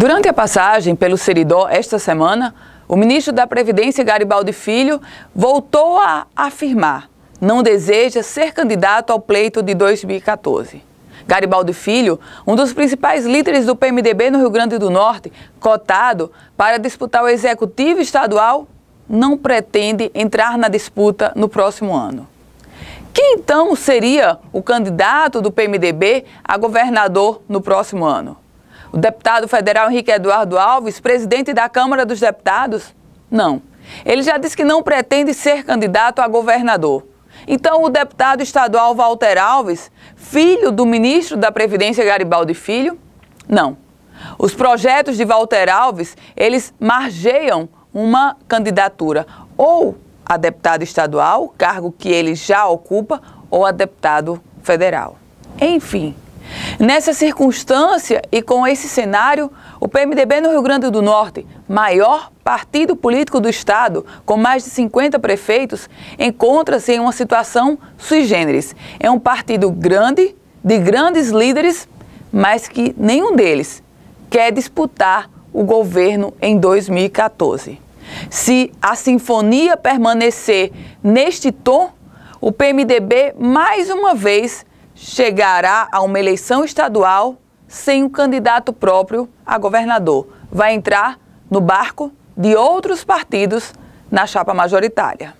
Durante a passagem pelo Seridó esta semana, o ministro da Previdência Garibaldi Filho voltou a afirmar não deseja ser candidato ao pleito de 2014. Garibaldi Filho, um dos principais líderes do PMDB no Rio Grande do Norte, cotado para disputar o executivo estadual, não pretende entrar na disputa no próximo ano. Quem então seria o candidato do PMDB a governador no próximo ano? O deputado federal Henrique Eduardo Alves, presidente da Câmara dos Deputados? Não. Ele já disse que não pretende ser candidato a governador. Então, o deputado estadual Walter Alves, filho do ministro da Previdência Garibaldi Filho? Não. Os projetos de Walter Alves, eles margeiam uma candidatura ou a deputado estadual, cargo que ele já ocupa, ou a deputado federal. Enfim, Nessa circunstância e com esse cenário, o PMDB no Rio Grande do Norte, maior partido político do Estado, com mais de 50 prefeitos, encontra-se em uma situação sui generis. É um partido grande, de grandes líderes, mas que nenhum deles quer disputar o governo em 2014. Se a sinfonia permanecer neste tom, o PMDB mais uma vez chegará a uma eleição estadual sem um candidato próprio a governador. Vai entrar no barco de outros partidos na chapa majoritária.